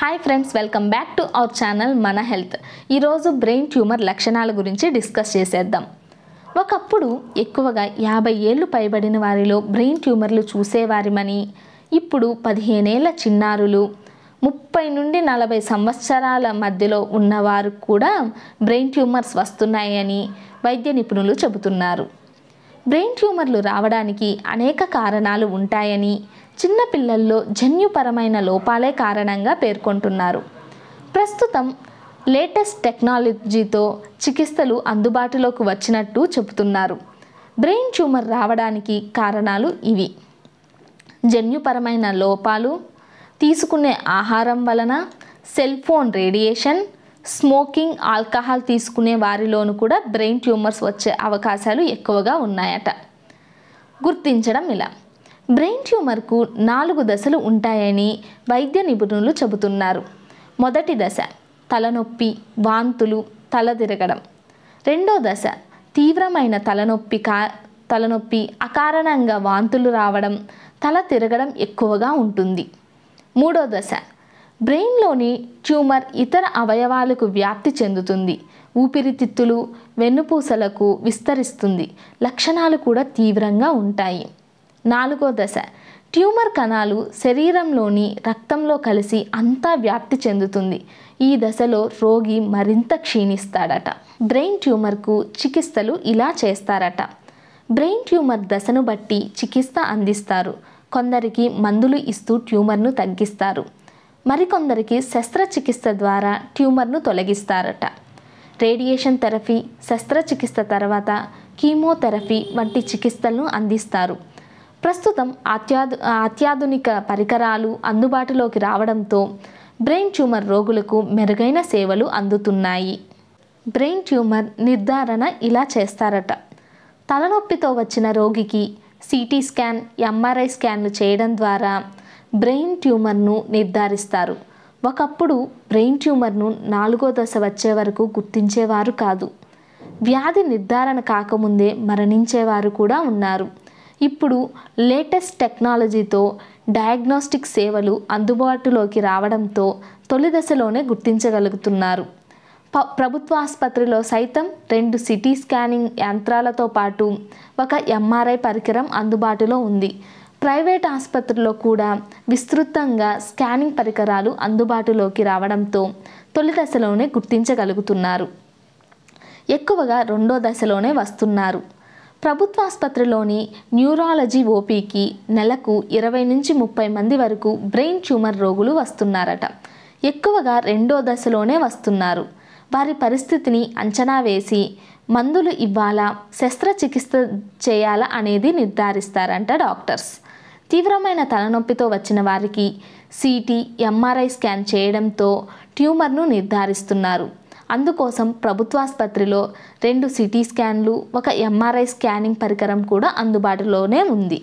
hi friends welcome back to our channel మన health ఈరోజు brain tumour లక్షణాల గురించి డిస్కస్ చేసేద్దాం ఒకప్పుడు ఎక్కువగా యాభై ఏళ్ళు పైబడిన వారిలో బ్రెయిన్ ట్యూమర్లు చూసేవారిమని ఇప్పుడు పదిహేనేళ్ల చిన్నారులు ముప్పై నుండి నలభై సంవత్సరాల మధ్యలో ఉన్నవారు కూడా బ్రెయిన్ ట్యూమర్స్ వస్తున్నాయని వైద్య నిపుణులు చెబుతున్నారు బ్రెయిన్ ట్యూమర్లు రావడానికి అనేక కారణాలు ఉంటాయని చిన్నపిల్లల్లో జన్యుపరమైన లోపాలే కారణంగా పేర్కొంటున్నారు ప్రస్తుతం లేటెస్ట్ టెక్నాలజీతో చికిత్సలు అందుబాటులోకి వచ్చినట్టు చెబుతున్నారు బ్రెయిన్ ట్యూమర్ రావడానికి కారణాలు ఇవి జన్యుపరమైన లోపాలు తీసుకునే ఆహారం వలన cell phone radiation smoking alcohol తీసుకునే వారిలోనూ కూడా బ్రెయిన్ ట్యూమర్స్ వచ్చే అవకాశాలు ఎక్కువగా ఉన్నాయట గుర్తించడం ఇలా బ్రెయిన్ ట్యూమర్కు నాలుగు దశలు ఉంటాయని వైద్య నిపుణులు చెబుతున్నారు మొదటి దశ తలనొప్పి వాంతులు తల తిరగడం రెండో దశ తీవ్రమైన తలనొప్పి కా తలనొప్పి అకారణంగా వాంతులు రావడం తల తిరగడం ఎక్కువగా ఉంటుంది మూడో దశ బ్రెయిన్లోని ట్యూమర్ ఇతర అవయవాలకు వ్యాప్తి చెందుతుంది ఊపిరితిత్తులు వెన్నుపూసలకు విస్తరిస్తుంది లక్షణాలు కూడా తీవ్రంగా ఉంటాయి నాలుగో దశ ట్యూమర్ కణాలు శరీరంలోని రక్తంలో కలిసి అంతా వ్యాప్తి చెందుతుంది ఈ దశలో రోగి మరింత క్షీణిస్తాడట బ్రెయిన్ ట్యూమర్కు చికిత్సలు ఇలా చేస్తారట బ్రెయిన్ ట్యూమర్ దశను బట్టి చికిత్స అందిస్తారు కొందరికి మందులు ఇస్తూ ట్యూమర్ను తగ్గిస్తారు మరికొందరికి శస్త్రచికిత్స ద్వారా ట్యూమర్ను తొలగిస్తారట రేడియేషన్ థెరపీ శస్త్రచికిత్స తర్వాత కీమోథెరపీ వంటి చికిత్సలను అందిస్తారు ప్రస్తుతం అత్యాధు అత్యాధునిక పరికరాలు అందుబాటులోకి రావడంతో బ్రెయిన్ ట్యూమర్ రోగులకు మెరుగైన సేవలు అందుతున్నాయి బ్రెయిన్ ట్యూమర్ నిర్ధారణ ఇలా చేస్తారట తలనొప్పితో వచ్చిన రోగికి సిటీ స్కాన్ ఎంఆర్ఐ స్కాన్లు చేయడం ద్వారా బ్రెయిన్ ట్యూమర్ను నిర్ధారిస్తారు ఒకప్పుడు బ్రెయిన్ ట్యూమర్ను నాలుగో దశ వచ్చే వరకు గుర్తించేవారు కాదు వ్యాధి నిర్ధారణ కాకముందే మరణించేవారు కూడా ఉన్నారు ఇప్పుడు లేటెస్ట్ టెక్నాలజీతో డయాగ్నోస్టిక్ సేవలు అందుబాటులోకి రావడంతో తొలి దశలోనే గుర్తించగలుగుతున్నారు ప ప్రభుత్వ ఆసుపత్రిలో సైతం రెండు సిటీ స్కానింగ్ యంత్రాలతో పాటు ఒక ఎంఆర్ఐ పరికరం అందుబాటులో ఉంది ప్రైవేట్ ఆసుపత్రిలో కూడా విస్తృతంగా స్కానింగ్ పరికరాలు అందుబాటులోకి రావడంతో తొలి దశలోనే గుర్తించగలుగుతున్నారు ఎక్కువగా రెండో దశలోనే వస్తున్నారు ప్రభుత్వాసుపత్రిలోని న్యూరాలజీ ఓపీకి నెలకు ఇరవై నుంచి ముప్పై మంది వరకు బ్రెయిన్ ట్యూమర్ రోగులు వస్తున్నారట ఎక్కువగా రెండో దశలోనే వస్తున్నారు వారి పరిస్థితిని అంచనా వేసి మందులు ఇవ్వాలా శస్త్రచికిత్స చేయాలా అనేది నిర్ధారిస్తారంట డాక్టర్స్ తీవ్రమైన తలనొప్పితో వచ్చిన వారికి సిటీ ఎంఆర్ఐ స్కాన్ చేయడంతో ట్యూమర్ను నిర్ధారిస్తున్నారు అందుకోసం ప్రభుత్వాసుపత్రిలో రెండు సిటీ స్కాన్లు ఒక ఎంఆర్ఐ స్కానింగ్ పరికరం కూడా అందుబాటులోనే ఉంది